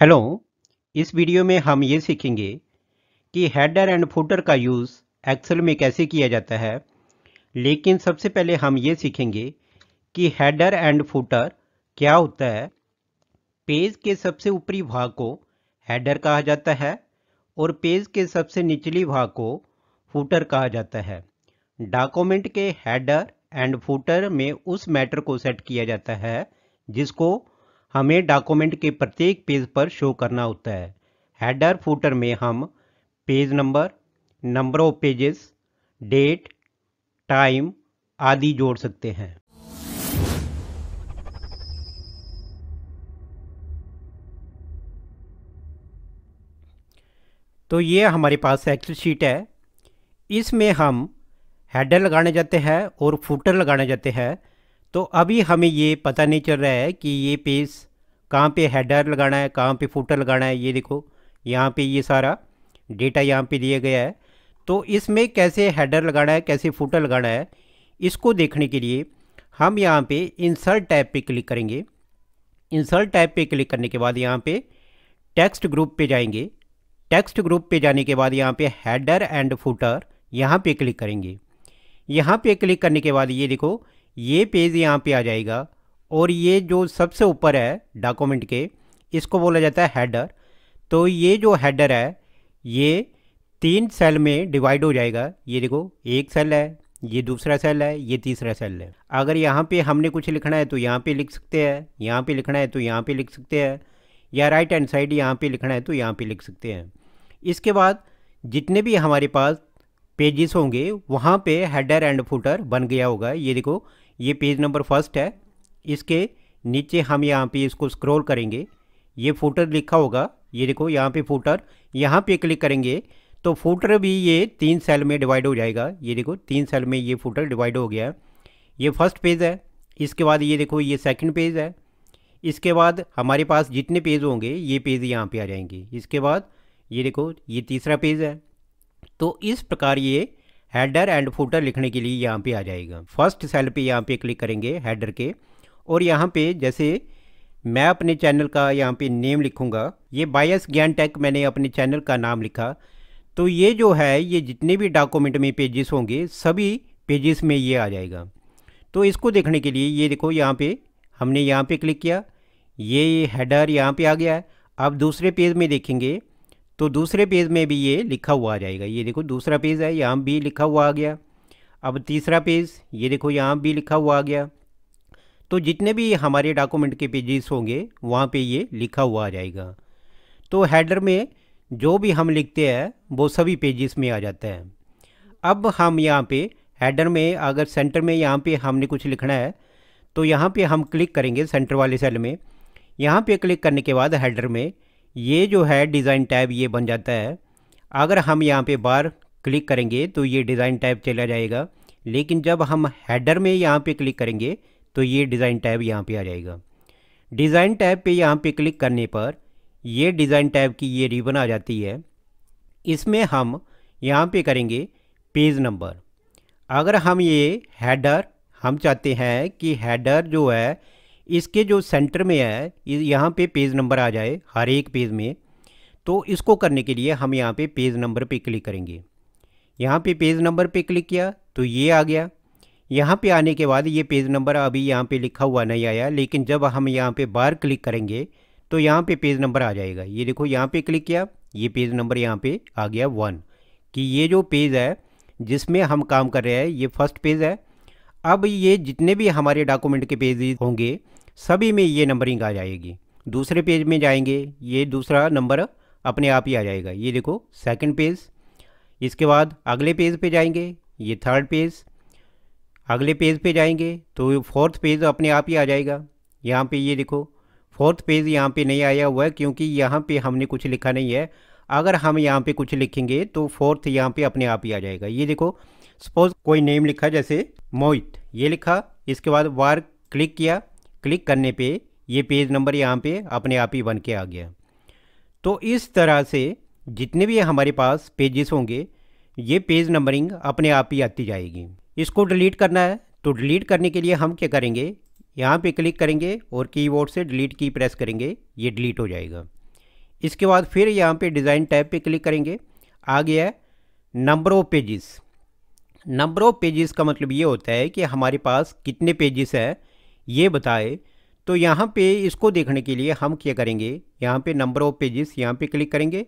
hello इस video में हम ये सीखेंगे कि हेडर एंड फुटर का यूज़ एक्सेल में कैसे किया जाता है लेकिन सबसे पहले हम ये सीखेंगे कि हेडर एंड फुटर क्या होता है पेज के सबसे ऊपरी भाग को हेडर कहा जाता है और पेज के सबसे निचली भाग को फुटर कहा जाता है डॉक्यूमेंट के हेडर एंड फुटर में उस मैटर को सेट किया जाता है जिसको हमें डॉक्यूमेंट के प्रत्येक पेज पर शो करना होता है हेडर फूटर में हम page number number of pages date time आदि जोड़ सकते हैं तो ये हमारे पास एक्सेल शीट है इसमें हम हेडर लगाने जाते हैं और फूटर लगाने जाते हैं तो अभी हमें ये पता नहीं चल रहा है कि ये पेज कहाँ पे हेडर लगाना है कहाँ पे फुटर लगाना है ये देखो यहाँ पे ये सारा डेटा यहाँ पे दिया गया है तो इसमें कैसे हेडर लगाना है कैसे फुटर लगाना है इसको देखने के लिए हम यहाँ पे इंसर्ट टैब पे क्लिक करेंगे इंसर्ट टैब पे क्लिक करने के बाद यहाँ पे टेक्स्ट ग्रुप पे जाएंगे टेक्स्ट ग्रुप पे जाने के बाद यहाँ पे हेडर एंड फुटर यहाँ पे क्लिक करेंगे यहाँ पे क्लिक करने के बाद ये देखो ये पेज यहाँ पे आ जाएगा और ये जो सबसे ऊपर है डॉक्यूमेंट के इसको बोला जाता है हेडर तो ये जो हेडर है ये तीन सेल में डिवाइड हो जाएगा ये देखो एक सेल है ये दूसरा सेल है ये तीसरा सेल है अगर यहाँ पे हमने कुछ लिखना है तो यहाँ पे लिख सकते हैं यहाँ पे लिखना है तो यहाँ पे लिख सकते हैं या राइट हैंड साइड यहाँ पे लिखना है तो यहाँ पे लिख सकते हैं इसके बाद जितने भी हमारे पास पेजेस होंगे वहाँ पे हेडर एंड फुटर बन गया होगा ये देखो ये पेज नंबर फर्स्ट है इसके नीचे हम यहाँ पे इसको स्क्रॉल करेंगे ये फूटर लिखा होगा ये देखो यहाँ पे फूटर यहाँ पे क्लिक करेंगे तो फूटर भी ये तीन सेल में डिवाइड हो जाएगा ये देखो तीन सेल में ये फूटर डिवाइड हो गया है ये फर्स्ट पेज है इसके बाद ये देखो ये सेकंड पेज है इसके बाद हमारे पास जितने पेज होंगे ये पेज यहाँ पे आ जाएंगे इसके बाद ये देखो ये तीसरा पेज है तो इस प्रकार ये हेडर एंड फूटर लिखने के लिए यहाँ पे आ जाएगा फर्स्ट सेल पे यहाँ पे क्लिक करेंगे हेडर के और यहाँ पे जैसे मैं अपने चैनल का यहाँ पे नेम लिखूँगा ये बायस ज्ञान टेक मैंने अपने चैनल का नाम लिखा तो ये जो है ये जितने भी डॉक्यूमेंट में पेजेस होंगे सभी पेजेस में ये आ जाएगा तो इसको देखने के लिए ये देखो यहाँ पर हमने यहाँ पर क्लिक किया ये हेडर यहाँ पर आ गया है अब दूसरे पेज में देखेंगे तो दूसरे पेज में भी ये लिखा हुआ आ जाएगा ये देखो दूसरा पेज है यहाँ भी लिखा हुआ आ गया अब तीसरा पेज ये देखो यहाँ भी लिखा हुआ आ गया तो जितने भी हमारे डॉक्यूमेंट के पेजेस होंगे वहाँ पे ये लिखा हुआ आ जाएगा तो हेडर में जो भी हम लिखते हैं वो सभी पेजेस में आ जाता है अब हम यहाँ पे हेडर में अगर सेंटर में यहाँ पे हमने कुछ लिखना है तो यहाँ पे हम क्लिक करेंगे सेंटर वाले सेल में यहाँ पे क्लिक करने के बाद हेडर में ये जो है डिज़ाइन टैब ये बन जाता है अगर हम यहाँ पे बार क्लिक करेंगे तो ये डिज़ाइन टैब चला जाएगा लेकिन जब हम हेडर में यहाँ पे क्लिक करेंगे तो ये डिज़ाइन टैब यहाँ पे आ जाएगा डिज़ाइन टैब पे यहाँ पे क्लिक करने पर ये डिज़ाइन टैब की ये रिबन आ जाती है इसमें हम यहाँ पे करेंगे पेज नंबर अगर हम ये हैडर हम चाहते हैं कि हेडर जो है इसके जो सेंटर में है यहाँ पे पेज नंबर आ जाए हर एक पेज में तो इसको करने के लिए हम यहाँ पे पेज नंबर पे क्लिक करेंगे यहाँ पे पेज नंबर पे क्लिक किया तो ये आ गया यहाँ पे आने के बाद ये पेज नंबर अभी यहाँ पे लिखा हुआ नहीं आया लेकिन जब हम यहाँ पे बार क्लिक करेंगे तो यहाँ पे पेज नंबर आ जाएगा ये देखो यहाँ पे क्लिक किया ये पेज नंबर यहाँ पे आ गया वन कि ये जो पेज है जिसमें हम काम कर रहे हैं ये फर्स्ट पेज है अब ये जितने भी हमारे डॉक्यूमेंट के पेजेज होंगे सभी में ये नंबरिंग आ जाएगी दूसरे पेज में जाएंगे ये दूसरा नंबर अपने आप ही आ जाएगा ये देखो सेकंड पेज इसके बाद अगले पेज पे जाएंगे ये थर्ड पेज अगले पेज पे जाएंगे तो फोर्थ पेज अपने आप ही आ जाएगा यहाँ पे ये देखो फोर्थ पेज यहाँ पे नहीं आया हुआ है क्योंकि यहाँ पे हमने कुछ लिखा नहीं है अगर हम यहाँ पे कुछ लिखेंगे तो फोर्थ यहाँ पे अपने आप ही आ जाएगा ये देखो सपोज कोई नेम लिखा जैसे मोहित ये लिखा इसके बाद वार क्लिक किया क्लिक करने पे ये पेज नंबर यहाँ पे अपने आप ही बन के आ गया तो इस तरह से जितने भी हमारे पास पेजेस होंगे ये पेज नंबरिंग अपने आप ही आती जाएगी इसको डिलीट करना है तो डिलीट करने के लिए हम क्या करेंगे यहाँ पे क्लिक करेंगे और कीबोर्ड से डिलीट की प्रेस करेंगे ये डिलीट हो जाएगा इसके बाद फिर यहाँ पे डिज़ाइन टैब पे क्लिक करेंगे आ गया number of pages number of pages का मतलब ये होता है कि हमारे पास कितने पेजेस हैं ये बताए तो यहाँ पे इसको देखने के लिए हम क्या करेंगे यहाँ पे नंबर ऑफ पेजेस यहाँ पे क्लिक करेंगे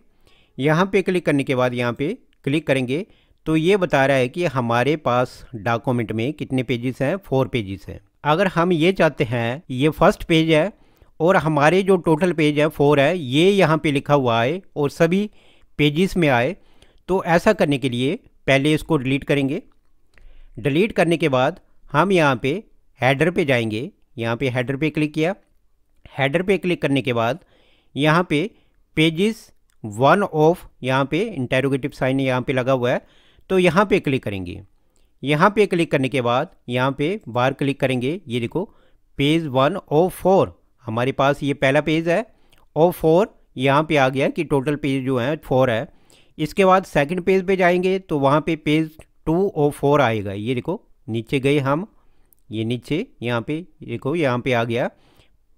यहाँ पे क्लिक करने के बाद यहाँ पे क्लिक करेंगे तो ये बता रहा है कि हमारे पास डॉक्यूमेंट में कितने पेजेस हैं फोर पेजेस हैं अगर हम ये चाहते हैं ये फर्स्ट पेज है और हमारे जो टोटल पेज है फोर है ये यहाँ पर लिखा हुआ है और सभी पेजेस में आए तो ऐसा करने के लिए पहले इसको डिलीट करेंगे डिलीट करने के बाद हम यहाँ पे हैडर पे जाएंगे यहाँ पे हैडर पे क्लिक किया हैडर पे क्लिक करने के बाद यहाँ पे पेजेस वन ऑफ यहाँ पे इंटेरोगेटिव साइन यहाँ पे लगा हुआ है तो यहाँ पे क्लिक करेंगे यहाँ पे क्लिक करने के बाद यहाँ पे बार क्लिक करेंगे ये देखो पेज वन ऑफ फोर हमारे पास ये पहला पेज है ऑफ फोर यहाँ पे आ गया कि टोटल पेज जो है फोर है इसके बाद सेकंड पेज पे जाएंगे तो वहाँ पे पेज टू ओ फोर आएगा ये देखो नीचे गए हम ये नीचे यहाँ पे देखो यहाँ पे आ गया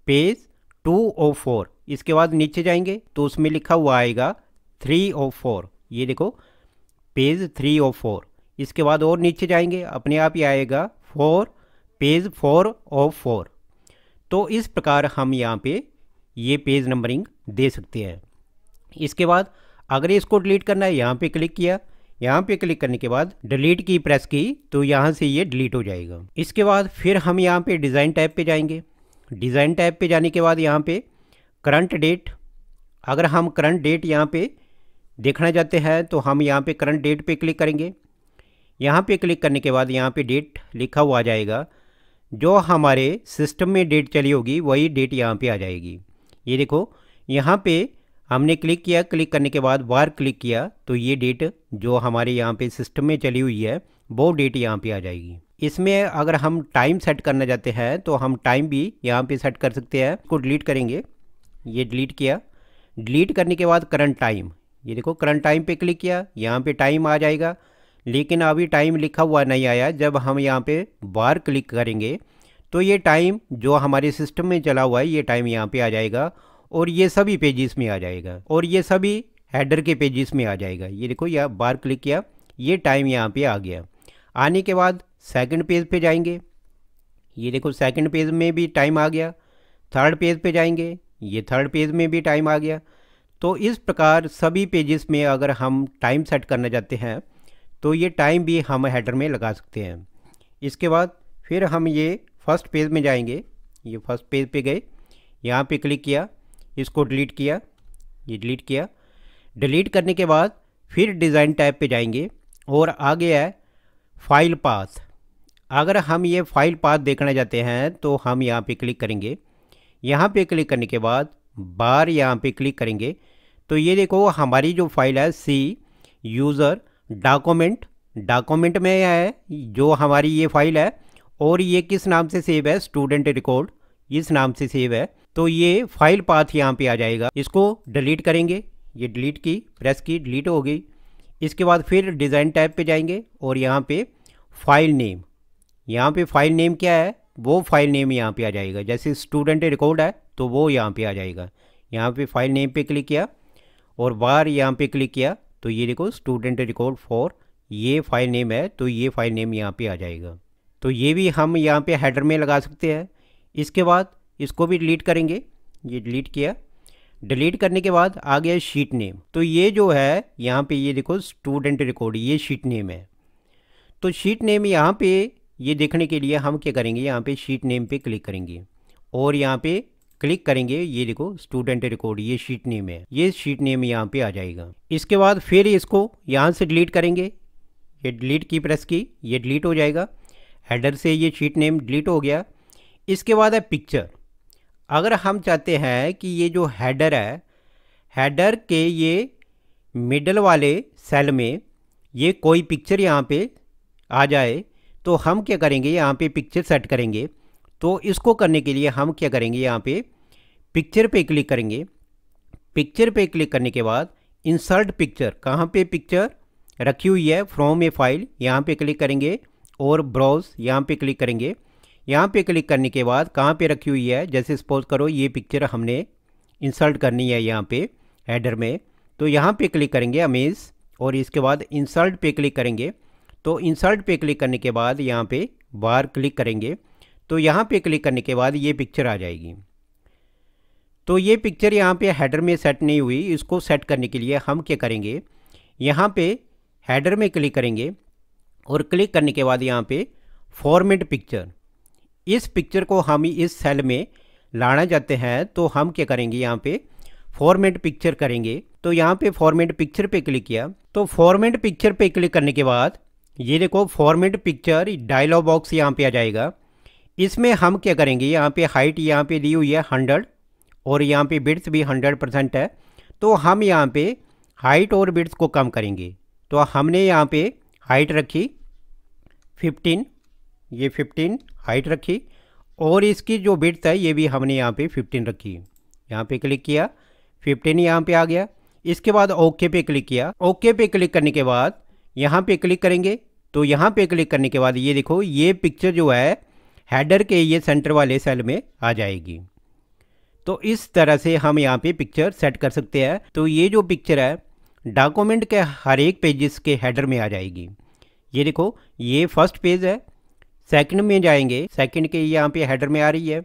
पेज टू ओ फोर इसके बाद नीचे जाएंगे तो उसमें लिखा हुआ आएगा थ्री ओ फोर ये देखो पेज थ्री ओ फोर इसके बाद और नीचे जाएंगे अपने आप ही आएगा four page four of four तो इस प्रकार हम यहाँ पे ये पेज नंबरिंग दे सकते हैं इसके बाद अगर इसको डिलीट करना है यहाँ पे क्लिक किया यहाँ पे क्लिक करने के बाद डिलीट की प्रेस की तो यहाँ से ये डिलीट हो जाएगा इसके बाद फिर हम यहाँ पे डिज़ाइन टैब पे जाएंगे डिज़ाइन टैब पे जाने के बाद यहाँ पे करंट डेट अगर हम करंट डेट यहाँ पे देखना चाहते हैं तो हम यहाँ पे करंट डेट पे क्लिक करेंगे यहाँ पे क्लिक करने के बाद यहाँ पे डेट लिखा हुआ आ जाएगा जो हमारे सिस्टम में डेट चली होगी वही डेट यहाँ पर आ जाएगी ये देखो यहाँ पर हमने क्लिक किया क्लिक करने के बाद बार क्लिक किया तो ये डेट जो हमारे यहाँ पे सिस्टम में चली हुई है वो डेट यहाँ पे आ जाएगी इसमें अगर हम टाइम सेट करना चाहते हैं तो हम टाइम भी यहाँ पे सेट कर सकते हैं इसको डिलीट करेंगे ये डिलीट किया डिलीट करने के बाद करंट टाइम ये देखो करंट टाइम पे क्लिक किया यहाँ पे टाइम आ जाएगा लेकिन अभी टाइम लिखा हुआ नहीं आया जब हम यहाँ पे बार क्लिक करेंगे तो ये टाइम जो हमारे सिस्टम में चला हुआ है ये टाइम यहाँ पे आ जाएगा और ये सभी पेजेस में आ जाएगा और ये सभी हेडर के पेजेस में आ जाएगा ये देखो यह बार क्लिक किया ये टाइम यहाँ पे आ गया आने के बाद सेकंड पेज पे जाएंगे ये देखो सेकंड पेज में भी टाइम आ गया थर्ड पेज पे जाएंगे ये थर्ड पेज में भी टाइम आ गया तो इस प्रकार सभी पेजेस में अगर हम टाइम सेट करना चाहते हैं तो ये टाइम भी हम हेडर में लगा सकते हैं इसके बाद फिर हम ये फर्स्ट पेज में जाएंगे ये फर्स्ट पेज पे गए यहाँ पे क्लिक किया इसको डिलीट किया ये डिलीट किया डिलीट करने के बाद फिर डिज़ाइन टाइप पे जाएंगे और आ गया है फाइल पाथ अगर हम ये फाइल पाथ देखना चाहते हैं तो हम यहाँ पे क्लिक करेंगे यहाँ पे क्लिक करने के बाद बार यहाँ पे क्लिक करेंगे तो ये देखो हमारी जो फाइल है सी यूज़र डॉक्यूमेंट डॉक्यूमेंट में है जो हमारी ये फाइल है और ये किस नाम से सेव है स्टूडेंट रिकॉर्ड इस नाम से सेव है तो ये फाइल पाथ यहाँ पे आ जाएगा इसको डिलीट करेंगे ये डिलीट की प्रेस की डिलीट हो गई इसके बाद फिर डिज़ाइन टैब पे जाएंगे और यहाँ पे फाइल नेम यहाँ पे फाइल नेम क्या है वो फाइल नेम यहाँ पे आ जाएगा जैसे स्टूडेंट रिकॉर्ड है तो वो यहाँ पे आ जाएगा यहाँ पे फाइल नेम पे क्लिक किया और बार यहाँ पे क्लिक किया तो ये देखो स्टूडेंट रिकॉर्ड फॉर ये फाइल नेम है तो ये फाइल नेम यहाँ पर आ जाएगा तो ये भी हम यहाँ पर हेडर में लगा सकते हैं इसके बाद इसको भी डिलीट करेंगे ये डिलीट किया डिलीट करने के बाद आ गया शीट नेम तो ये जो है यहाँ पे ये देखो स्टूडेंट रिकॉर्ड ये शीट नेम है तो शीट नेम यहाँ पे ये देखने के लिए हम क्या करेंगे यहाँ पे शीट नेम पे क्लिक करेंगे और यहाँ पे क्लिक करेंगे ये देखो स्टूडेंट रिकॉर्ड ये शीट नेम है ये शीट नेम यहाँ पे आ जाएगा इसके बाद फिर इसको यहाँ से डिलीट करेंगे ये डिलीट की प्रेस की ये डिलीट हो जाएगा हेडर से ये शीट नेम डिलीट हो गया इसके बाद है पिक्चर अगर हम चाहते हैं कि ये जो हैडर है हेडर के ये मिडल वाले सेल में ये कोई पिक्चर यहाँ पे आ जाए तो हम क्या करेंगे यहाँ पे पिक्चर सेट करेंगे तो इसको करने के लिए हम क्या करेंगे यहाँ पे पिक्चर पे क्लिक करेंगे पिक्चर पे क्लिक करने के बाद इंसर्ट पिक्चर कहाँ पे पिक्चर रखी हुई है फ्रॉम ए फाइल यहाँ पे क्लिक करेंगे और ब्राउज यहाँ पे क्लिक करेंगे यहाँ पे क्लिक करने के बाद कहाँ पे रखी हुई है जैसे सपोज करो ये पिक्चर हमने इंसर्ट करनी है यहाँ पे हेडर में तो यहाँ पे क्लिक करेंगे अमेज और इसके बाद इंसर्ट पे क्लिक करेंगे तो इंसर्ट पे क्लिक करने के बाद यहाँ पे बार क्लिक करेंगे तो यहाँ पे क्लिक करने के बाद ये पिक्चर आ जाएगी तो ये पिक्चर यहाँ पे हेडर में सेट नहीं हुई इसको सेट करने के लिए हम क्या करेंगे यहाँ पे हेडर में क्लिक करेंगे और क्लिक करने के बाद यहाँ पे फॉर्मेट पिक्चर इस पिक्चर को हम इस सेल में लाना चाहते हैं तो हम क्या करेंगे यहाँ पे फॉर्मेट पिक्चर करेंगे तो यहाँ पे फॉर्मेट पिक्चर पे क्लिक किया तो फॉर्मेट पिक्चर पे क्लिक करने के बाद ये देखो फॉर्मेट पिक्चर डायलॉग बॉक्स यहाँ पे आ जाएगा इसमें हम क्या करेंगे यहाँ पे हाइट यहाँ पे दी हुई है हंड्रेड और यहाँ पे बिट्स भी हंड्रेड परसेंट है तो हम यहाँ पे हाइट और बिट्स को कम करेंगे तो हमने यहाँ पे हाइट रखी फिफ्टीन ये फिफ्टीन हाइट रखी और इसकी जो बिट है ये भी हमने यहाँ पे 15 रखी यहाँ पे क्लिक किया 15 यहाँ पे आ गया इसके बाद ओके पे क्लिक किया ओके पे क्लिक करने के बाद यहाँ पे क्लिक करेंगे तो यहाँ पे क्लिक करने के बाद ये देखो ये पिक्चर जो है हेडर के ये सेंटर वाले सेल में आ जाएगी तो इस तरह से हम यहाँ पे पिक्चर सेट कर सकते हैं तो ये जो पिक्चर है डॉक्यूमेंट के हर एक पेजेस के हेडर में आ जाएगी ये देखो ये फर्स्ट पेज है सेकंड में जाएंगे सेकंड के यहाँ पे हेडर में आ रही है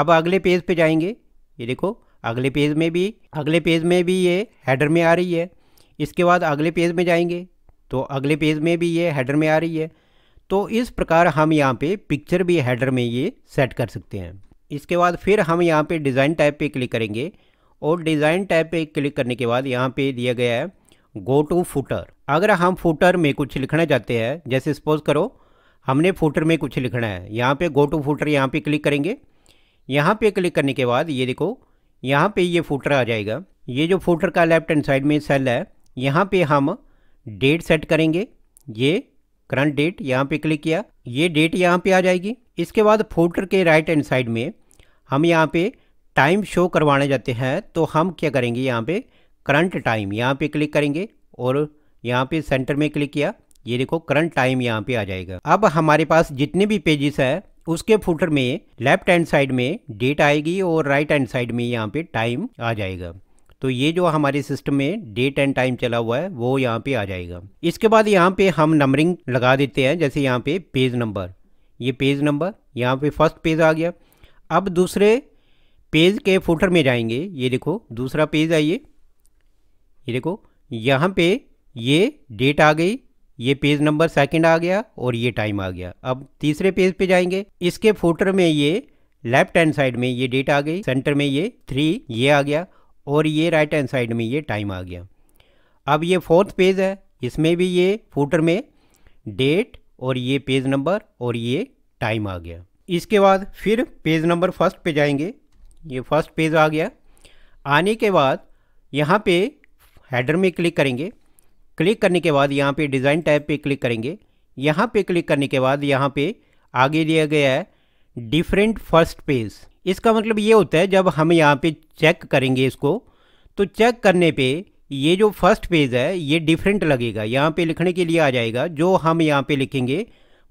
अब अगले पेज पे जाएंगे ये देखो अगले पेज में भी अगले पेज में भी ये हेडर में आ रही है इसके बाद अगले पेज में जाएंगे तो अगले पेज में भी ये हेडर में आ रही है तो इस प्रकार हम यहाँ पे पिक्चर भी हेडर में ये सेट कर सकते हैं इसके बाद फिर हम यहाँ पे डिज़ाइन टाइप पे क्लिक करेंगे और डिज़ाइन टाइप पे क्लिक करने के बाद यहाँ पे दिया गया है गो टू फूटर अगर हम फूटर में कुछ लिखना चाहते हैं जैसे सपोज करो हमने फूटर में कुछ लिखना है यहाँ पे गो टू फूटर यहाँ पे क्लिक करेंगे यहाँ पे क्लिक करने के बाद ये देखो यहाँ पे ये फूटर आ जाएगा ये जो फूटर का लेफ्ट हैंड साइड में सेल है यहाँ पे हम डेट सेट करेंगे ये करंट डेट यहाँ पे क्लिक किया ये डेट यहाँ पे आ जाएगी इसके बाद फूटर के राइट हैंड साइड में हम यहाँ पे टाइम शो करवाने जाते हैं तो हम क्या करेंगे यहाँ पे करंट टाइम यहाँ पे क्लिक करेंगे और यहाँ पे सेंटर में क्लिक किया ये देखो करंट टाइम यहाँ पे आ जाएगा अब हमारे पास जितने भी पेजेस है उसके फुटर में लेफ्ट हैंड साइड में डेट आएगी और राइट हैंड साइड में यहाँ पे टाइम आ जाएगा तो ये जो हमारे सिस्टम में डेट एंड टाइम चला हुआ है वो यहाँ पे आ जाएगा इसके बाद यहाँ पे हम नंबरिंग लगा देते हैं जैसे यहाँ पे पेज नंबर ये पेज नंबर यहाँ पे फर्स्ट पेज आ गया अब दूसरे पेज के फुटर में जाएंगे ये देखो दूसरा पेज आइए ये देखो यहाँ पे ये डेट आ गई ये पेज नंबर सेकंड आ गया और ये टाइम आ गया अब तीसरे पेज पे जाएंगे इसके फोटर में ये लेफ्ट हैंड साइड में ये डेट आ गई सेंटर में ये थ्री ये आ गया और ये राइट हैंड साइड में ये टाइम आ गया अब ये फोर्थ पेज है इसमें भी ये फोटर में डेट और ये पेज नंबर और ये टाइम आ गया इसके बाद फिर पेज नंबर फर्स्ट पे जाएंगे ये फर्स्ट पेज आ गया आने के बाद यहाँ पे हेडर में क्लिक करेंगे क्लिक करने के बाद यहाँ पे डिज़ाइन टैब पे क्लिक करेंगे यहाँ पे क्लिक करने के बाद यहाँ पे आगे दिया गया है डिफरेंट फर्स्ट पेज इसका मतलब ये होता है जब हम यहाँ पे चेक करेंगे इसको तो चेक करने पे ये जो फर्स्ट पेज है ये डिफरेंट लगेगा यहाँ पे लिखने के लिए आ जाएगा जो हम यहाँ पे लिखेंगे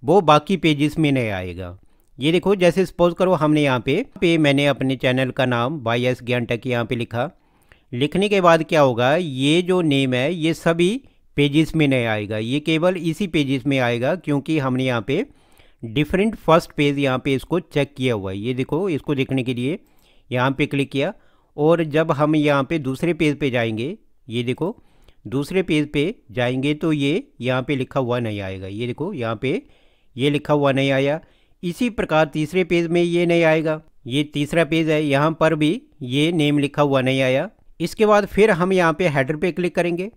वो बाकी पेजेस में नहीं आएगा ये देखो जैसे सपोज करो हमने यहाँ पे पे मैंने अपने चैनल का नाम बाई एस ज्ञान टक यहाँ पे लिखा लिखने के बाद क्या होगा ये जो नेम है ये सभी पेजेस में नहीं आएगा ये केवल इसी पेजेस में आएगा क्योंकि हमने यहाँ पे डिफरेंट फर्स्ट पेज यहाँ पे इसको चेक किया हुआ है ये देखो इसको देखने के लिए यहाँ पे क्लिक किया और जब हम यहाँ पे दूसरे पेज पे जाएंगे ये देखो दूसरे पेज पे जाएंगे तो ये यहाँ पे लिखा हुआ नहीं आएगा ये देखो यहाँ पे ये लिखा हुआ नहीं आया इसी प्रकार तीसरे पेज में ये नहीं आएगा ये तीसरा पेज है यहाँ पर भी ये नेम लिखा हुआ नहीं आया इसके बाद फिर हम यहाँ पे हेडर पे क्लिक करेंगे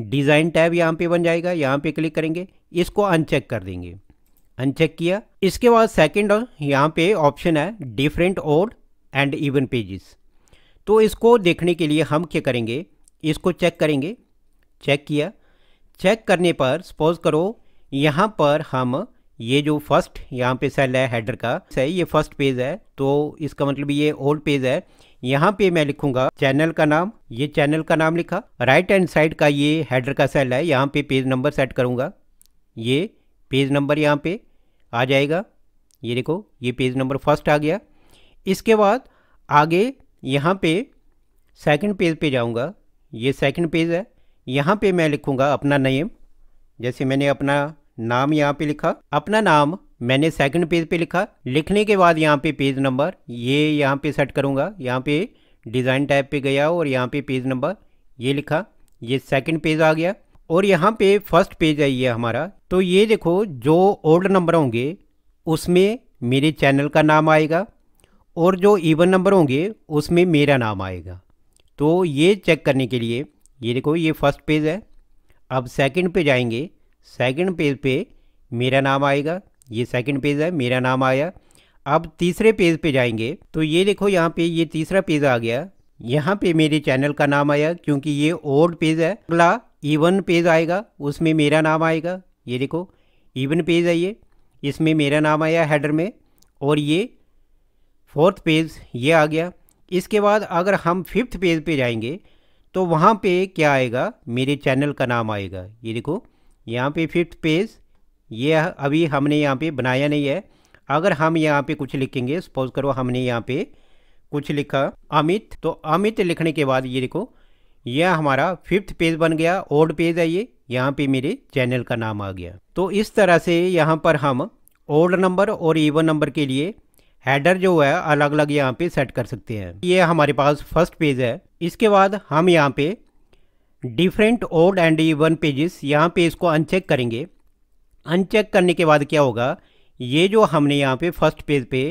डिज़ाइन टैब यहाँ पे बन जाएगा यहाँ पे क्लिक करेंगे इसको अनचेक कर देंगे अनचेक किया इसके बाद सेकंड यहाँ पे ऑप्शन है different odd and even pages तो इसको देखने के लिए हम क्या करेंगे इसको चेक करेंगे चेक किया चेक करने पर सपोज करो यहाँ पर हम ये जो फर्स्ट यहाँ पे सेल है हेडर का सही ये फर्स्ट पेज है तो इसका मतलब ये ओल्ड पेज है यहाँ पे मैं लिखूंगा चैनल का नाम ये चैनल का नाम लिखा राइट हैंड साइड का ये हेडर का सेल है यहाँ पे पेज नंबर सेट करूँगा ये पेज नंबर यहाँ पे आ जाएगा ये देखो ये पेज नंबर फर्स्ट आ गया इसके बाद आगे यहाँ पे सेकंड पेज पे जाऊँगा ये सेकंड पेज है यहाँ पे मैं लिखूँगा अपना नेम जैसे मैंने अपना नाम यहाँ पे लिखा अपना नाम मैंने सेकंड पेज पे लिखा लिखने के बाद यहाँ पे पेज नंबर ये यहाँ पे सेट करूँगा यहाँ पे डिज़ाइन टाइप पे गया और यहाँ पे पेज नंबर ये लिखा ये सेकंड पेज आ गया और यहाँ पे फर्स्ट पेज है ये हमारा तो ये देखो जो ओल्ड नंबर होंगे उसमें मेरे चैनल का नाम आएगा और जो इवन नंबर होंगे उसमें मेरा नाम आएगा तो ये चेक करने के लिए ये देखो ये फर्स्ट पेज है अब सेकंड पे जाएंगे सेकंड पेज पे मेरा नाम आएगा ये सेकंड पेज है मेरा नाम आया अब तीसरे पेज पे जाएंगे तो ये देखो यहाँ पे ये तीसरा पेज आ गया यहाँ पे मेरे चैनल का नाम आया क्योंकि ये ओल्ड पेज है अगला इवन पेज आएगा उसमें मेरा नाम आएगा ये देखो इवन पेज है ये इसमें मेरा नाम आया हेडर में और ये फोर्थ पेज ये आ गया इसके बाद अगर हम फिफ्थ पेज पे जाएंगे तो वहाँ पे क्या आएगा मेरे चैनल का नाम आएगा ये देखो यहाँ पे फिफ्थ पेज ये अभी हमने यहाँ पे बनाया नहीं है अगर हम यहाँ पे कुछ लिखेंगे सपोज करो हमने यहाँ पे कुछ लिखा अमित तो अमित लिखने के बाद ये देखो यह हमारा फिफ्थ पेज बन गया ओल्ड पेज है ये यहाँ पे मेरे चैनल का नाम आ गया तो इस तरह से यहाँ पर हम ओल्ड नंबर और ईवन नंबर के लिए हेडर जो है अलग अलग यहाँ पे सेट कर सकते हैं ये हमारे पास फर्स्ट पेज है इसके बाद हम यहाँ पे different odd and even pages यहाँ पे इसको अनचेक करेंगे अनचेक करने के बाद क्या होगा ये जो हमने यहाँ पे फर्स्ट पेज पे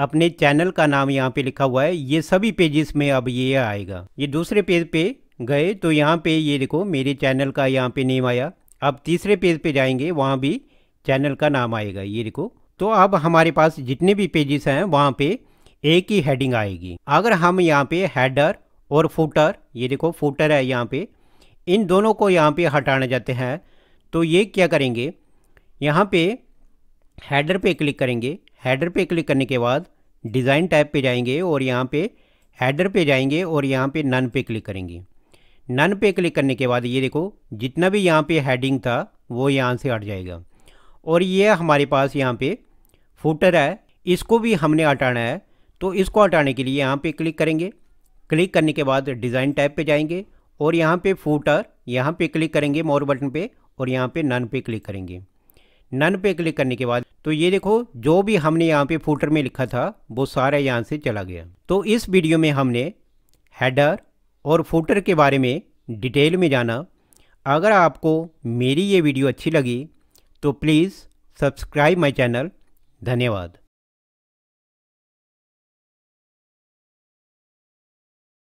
अपने चैनल का नाम यहाँ पे लिखा हुआ है ये सभी पेजेस में अब ये आएगा ये दूसरे पेज पे गए तो यहाँ पे ये देखो मेरे चैनल का यहाँ पे नेम आया अब तीसरे पेज पे जाएंगे वहाँ भी चैनल का नाम आएगा ये देखो तो अब हमारे पास जितने भी पेजेस हैं वहाँ पे एक ही हेडिंग आएगी अगर हम यहाँ पे हेडर और फूटर ये देखो फूटर है यहाँ पे इन दोनों को यहाँ पे हटाना चाहते हैं तो ये क्या करेंगे यहाँ पे हेडर पे क्लिक करेंगे हेडर पे क्लिक करने के बाद डिज़ाइन टाइप पे जाएंगे और यहाँ पे हेडर पे जाएंगे और यहाँ पे नन पे क्लिक करेंगे नन पे क्लिक करने के बाद ये देखो जितना भी यहाँ पे हेडिंग था वो यहाँ से हट जाएगा और ये हमारे पास यहाँ पे फूटर है इसको भी हमने हटाना है तो इसको हटाने के लिए यहाँ पे क्लिक करेंगे क्लिक करने के बाद डिज़ाइन टाइप पे जाएंगे और यहाँ पे फूटर यहाँ पे क्लिक करेंगे मोर बटन पे और यहाँ पे नन पे क्लिक करेंगे नन पे क्लिक करने के बाद तो ये देखो जो भी हमने यहाँ पे फूटर में लिखा था वो सारा यहाँ से चला गया तो इस वीडियो में हमने हेडर और फूटर के बारे में डिटेल में जाना अगर आपको मेरी ये वीडियो अच्छी लगी तो प्लीज़ सब्सक्राइब माई चैनल धन्यवाद